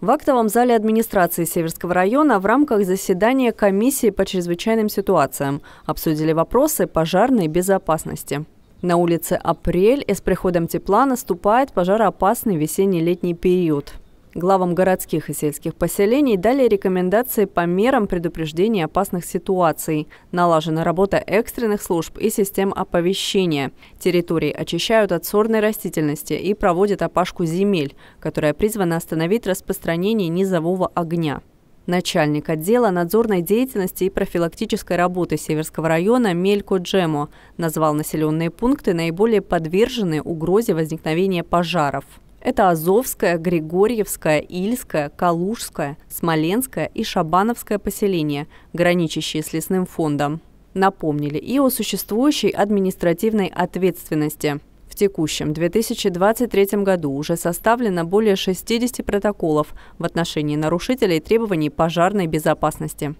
В актовом зале администрации Северского района в рамках заседания комиссии по чрезвычайным ситуациям обсудили вопросы пожарной безопасности. На улице апрель и с приходом тепла наступает пожароопасный весенний-летний период. Главам городских и сельских поселений дали рекомендации по мерам предупреждения опасных ситуаций. Налажена работа экстренных служб и систем оповещения. Территории очищают от сорной растительности и проводят опашку земель, которая призвана остановить распространение низового огня. Начальник отдела надзорной деятельности и профилактической работы Северского района Мелько Джемо назвал населенные пункты наиболее подверженные угрозе возникновения пожаров. Это Азовское, Григорьевское, Ильское, Калужское, Смоленское и Шабановское поселения, граничащие с лесным фондом. Напомнили и о существующей административной ответственности. В текущем 2023 году уже составлено более 60 протоколов в отношении нарушителей требований пожарной безопасности.